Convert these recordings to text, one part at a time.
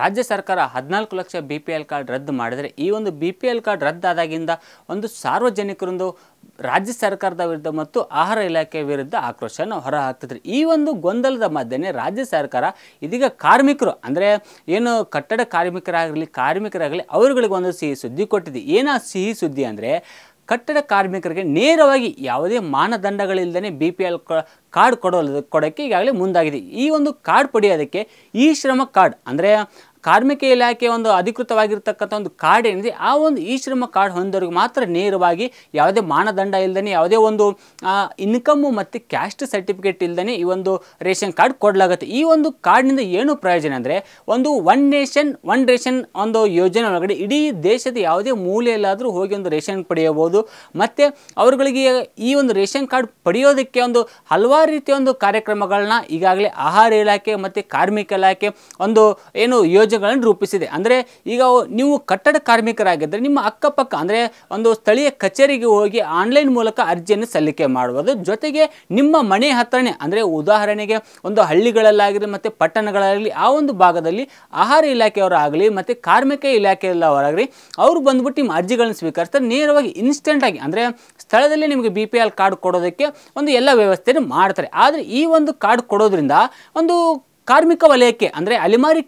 ರಾಜ್ಯ ಸರ್ಕಾರ ಹದಿನಾಲ್ಕು ಲಕ್ಷ ಬಿ ಪಿ ಎಲ್ ಕಾರ್ಡ್ ರದ್ದು ಮಾಡಿದರೆ ಈ ಒಂದು ಬಿ ಪಿ ಎಲ್ ಕಾರ್ಡ್ ರದ್ದಾದಾಗಿಂದ ಒಂದು ಸಾರ್ವಜನಿಕರೊಂದು ರಾಜ್ಯ ಸರ್ಕಾರದ ವಿರುದ್ಧ ಮತ್ತು ಆಹಾರ ಇಲಾಖೆ ವಿರುದ್ಧ ಆಕ್ರೋಶವನ್ನು ಹೊರಹಾಕ್ತಿದ್ರು ಈ ಒಂದು ಗೊಂದಲದ ಮಧ್ಯೆ ರಾಜ್ಯ ಸರ್ಕಾರ ಇದೀಗ ಕಾರ್ಮಿಕರು ಅಂದರೆ ಏನು ಕಟ್ಟಡ ಕಾರ್ಮಿಕರಾಗಲಿ ಕಾರ್ಮಿಕರಾಗಲಿ ಅವರುಗಳಿಗೆ ಒಂದು ಸಿಹಿ ಸುದ್ದಿ ಕೊಟ್ಟಿದೆ ಏನು ಸಿಹಿ ಸುದ್ದಿ ಅಂದರೆ ಕಟ್ಟಡ ಕಾರ್ಮಿಕರಿಗೆ ನೇರವಾಗಿ ಯಾವುದೇ ಮಾನದಂಡಗಳಿಲ್ಲದೇ ಬಿ ಪಿ ಎಲ್ ಕಾರ್ಡ್ ಕೊಡೋದು ಕೊಡೋಕ್ಕೆ ಈಗಾಗಲೇ ಮುಂದಾಗಿದೆ ಈ ಒಂದು ಕಾರ್ಡ್ ಪಡೆಯೋದಕ್ಕೆ ಈ ಶ್ರಮ ಕಾರ್ಡ್ ಅಂದರೆ ಕಾರ್ಮಿಕ ಇಲಾಖೆ ಒಂದು ಅಧಿಕೃತವಾಗಿರ್ತಕ್ಕಂಥ ಒಂದು ಕಾರ್ಡ್ ಏನಿದೆ ಆ ಒಂದು ಈ ಶ್ರಮ ಕಾರ್ಡ್ ಹೊಂದೋರಿಗೆ ಮಾತ್ರ ನೇರವಾಗಿ ಯಾವುದೇ ಮಾನದಂಡ ಇಲ್ಲದೇ ಯಾವುದೇ ಒಂದು ಇನ್ಕಮ್ಮು ಮತ್ತು ಕ್ಯಾಸ್ಟ್ ಸರ್ಟಿಫಿಕೇಟ್ ಇಲ್ಲದೇ ಈ ಒಂದು ರೇಷನ್ ಕಾರ್ಡ್ ಕೊಡಲಾಗುತ್ತೆ ಈ ಒಂದು ಕಾರ್ಡ್ನಿಂದ ಏನು ಪ್ರಯೋಜನ ಅಂದರೆ ಒಂದು ಒನ್ ನೇಷನ್ ಒನ್ ರೇಷನ್ ಒಂದು ಯೋಜನೆ ಒಳಗಡೆ ಇಡೀ ದೇಶದ ಯಾವುದೇ ಮೂಲೆಯಲ್ಲಾದರೂ ಹೋಗಿ ಒಂದು ರೇಷನ್ ಪಡೆಯಬಹುದು ಮತ್ತು ಅವರುಗಳಿಗೆ ಈ ಒಂದು ರೇಷನ್ ಕಾರ್ಡ್ ಪಡೆಯೋದಕ್ಕೆ ಒಂದು ಹಲವಾರು ರೀತಿಯ ಒಂದು ಕಾರ್ಯಕ್ರಮಗಳನ್ನ ಈಗಾಗಲೇ ಆಹಾರ ಇಲಾಖೆ ಮತ್ತು ಕಾರ್ಮಿಕ ಇಲಾಖೆ ಒಂದು ಏನು ಯೋಜನೆ ಯೋಜನೆಗಳನ್ನು ರೂಪಿಸಿದೆ ಅಂದರೆ ಈಗ ನೀವು ಕಟ್ಟಡ ಕಾರ್ಮಿಕರಾಗಿದ್ದರೆ ನಿಮ್ಮ ಅಕ್ಕಪಕ್ಕ ಅಂದರೆ ಒಂದು ಸ್ಥಳೀಯ ಕಚೇರಿಗೆ ಹೋಗಿ ಆನ್ಲೈನ್ ಮೂಲಕ ಅರ್ಜಿಯನ್ನು ಸಲ್ಲಿಕೆ ಮಾಡುವುದು ಜೊತೆಗೆ ನಿಮ್ಮ ಮನೆ ಹತ್ತಿರನೇ ಅಂದರೆ ಉದಾಹರಣೆಗೆ ಒಂದು ಹಳ್ಳಿಗಳಲ್ಲಾಗಲಿ ಮತ್ತು ಪಟ್ಟಣಗಳಾಗಲಿ ಆ ಒಂದು ಭಾಗದಲ್ಲಿ ಆಹಾರ ಇಲಾಖೆಯವರಾಗಲಿ ಮತ್ತು ಕಾರ್ಮಿಕ ಇಲಾಖೆಯಲ್ಲವರಾಗಲಿ ಅವರು ಬಂದುಬಿಟ್ಟು ನಿಮ್ಮ ಅರ್ಜಿಗಳನ್ನು ಸ್ವೀಕರಿಸ್ತಾರೆ ನೇರವಾಗಿ ಇನ್ಸ್ಟೆಂಟಾಗಿ ಅಂದರೆ ಸ್ಥಳದಲ್ಲಿ ನಿಮಗೆ ಬಿ ಪಿ ಎಲ್ ಕಾರ್ಡ್ ಕೊಡೋದಕ್ಕೆ ಒಂದು ಎಲ್ಲ ವ್ಯವಸ್ಥೆಯನ್ನು ಮಾಡ್ತಾರೆ ಆದರೆ ಈ ಒಂದು ಕಾರ್ಡ್ ಕೊಡೋದ್ರಿಂದ ಒಂದು ಕಾರ್ಮಿಕ ವಲಯಕ್ಕೆ ಅಂದರೆ ಅಲೆಮಾರಿ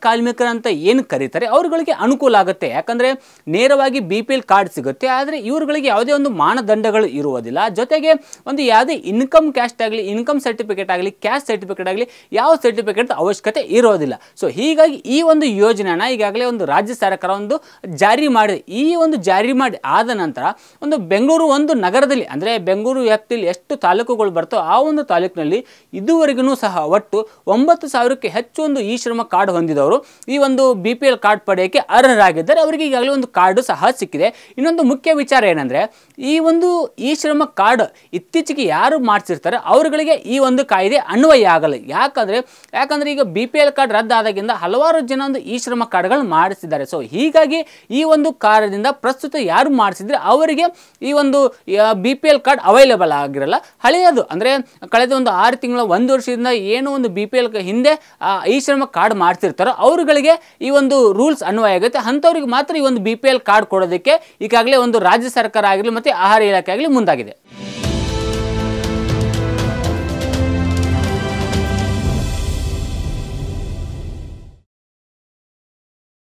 ಅಂತ ಏನು ಕರೀತಾರೆ ಅವರುಗಳಿಗೆ ಅನುಕೂಲ ಆಗುತ್ತೆ ಯಾಕಂದರೆ ನೇರವಾಗಿ ಬಿ ಪಿ ಎಲ್ ಕಾರ್ಡ್ ಸಿಗುತ್ತೆ ಆದರೆ ಇವರುಗಳಿಗೆ ಯಾವುದೇ ಒಂದು ಮಾನದಂಡಗಳು ಇರುವುದಿಲ್ಲ ಜೊತೆಗೆ ಒಂದು ಯಾವುದೇ ಇನ್ಕಮ್ ಕ್ಯಾಸ್ಟ್ ಆಗಲಿ ಇನ್ಕಮ್ ಸರ್ಟಿಫಿಕೇಟ್ ಆಗಲಿ ಕ್ಯಾಸ್ಟ್ ಸರ್ಟಿಫಿಕೇಟ್ ಆಗಲಿ ಯಾವ ಸರ್ಟಿಫಿಕೇಟ್ ಅವಶ್ಯಕತೆ ಇರೋದಿಲ್ಲ ಸೊ ಹೀಗಾಗಿ ಈ ಒಂದು ಯೋಜನೆನ ಈಗಾಗಲೇ ಒಂದು ರಾಜ್ಯ ಸರ್ಕಾರ ಒಂದು ಜಾರಿ ಮಾಡಿದೆ ಈ ಒಂದು ಜಾರಿ ಮಾಡಿ ಆದ ನಂತರ ಒಂದು ಬೆಂಗಳೂರು ಒಂದು ನಗರದಲ್ಲಿ ಅಂದರೆ ಬೆಂಗಳೂರು ವ್ಯಾಪ್ತಿಯಲ್ಲಿ ಎಷ್ಟು ತಾಲೂಕುಗಳು ಬರ್ತೋ ಆ ಒಂದು ತಾಲೂಕಿನಲ್ಲಿ ಇದುವರೆಗೂ ಸಹ ಒಟ್ಟು ಒಂಬತ್ತು ಸಾವಿರಕ್ಕೆ ಒಂದು ಈ ಶ್ರಮ ಕಾರ್ಡ್ ಹೊಂದಿದವರು ಈ ಒಂದು ಬಿ ಪಿ ಎಲ್ ಕಾರ್ಡ್ ಪಡೆಯೋಕ್ಕೆ ಅರ್ಹರಾಗಿದ್ದಾರೆ ಅವರಿಗೆ ಈಗಾಗಲೇ ಒಂದು ಕಾರ್ಡು ಸಹ ಸಿಕ್ಕಿದೆ ಇನ್ನೊಂದು ಮುಖ್ಯ ವಿಚಾರ ಏನಂದರೆ ಈ ಒಂದು ಈ ಶ್ರಮ ಕಾರ್ಡ್ ಇತ್ತೀಚೆಗೆ ಯಾರು ಮಾಡಿಸಿರ್ತಾರೆ ಅವರುಗಳಿಗೆ ಈ ಒಂದು ಕಾಯ್ದೆ ಅನ್ವಯ ಆಗಲ್ಲ ಯಾಕಂದರೆ ಯಾಕಂದರೆ ಈಗ ಬಿ ಪಿ ಎಲ್ ಕಾರ್ಡ್ ರದ್ದಾದಾಗಿಂದ ಹಲವಾರು ಜನ ಒಂದು ಈ ಶ್ರಮ ಕಾರ್ಡ್ಗಳನ್ನು ಮಾಡಿಸಿದ್ದಾರೆ ಸೊ ಹೀಗಾಗಿ ಈ ಒಂದು ಕಾರ್ಯದಿಂದ ಪ್ರಸ್ತುತ ಯಾರು ಮಾಡಿಸಿದ್ರೆ ಅವರಿಗೆ ಈ ಒಂದು B P L card available ಆಗಿರಲ್ಲ ಹಳೆಯದು ಅಂದರೆ ಕಳೆದ ಒಂದು ಆರು ತಿಂಗಳ ಒಂದು ವರ್ಷದಿಂದ ಏನೋ ಒಂದು ಬಿ ಪಿ ಎಲ್ ಹಿಂದೆ ಈ ಶ್ರಮ ಕಾರ್ಡ್ ಮಾಡ್ತಿರ್ತಾರೋ ಅವ್ರುಗಳಿಗೆ ಈ ಒಂದು ರೂಲ್ಸ್ ಅನ್ವಯ ಆಗುತ್ತೆ ಅಂಥವ್ರಿಗೆ ಮಾತ್ರ ಈ ಒಂದು ಬಿ ಪಿ ಎಲ್ ಕಾರ್ಡ್ ಕೊಡೋದಕ್ಕೆ ಈಗಾಗಲೇ ಒಂದು ರಾಜ್ಯ ಸರ್ಕಾರ ಆಗಲಿ ಮತ್ತು ಆಹಾರ ಇಲಾಖೆ ಆಗಲಿ ಮುಂದಾಗಿದೆ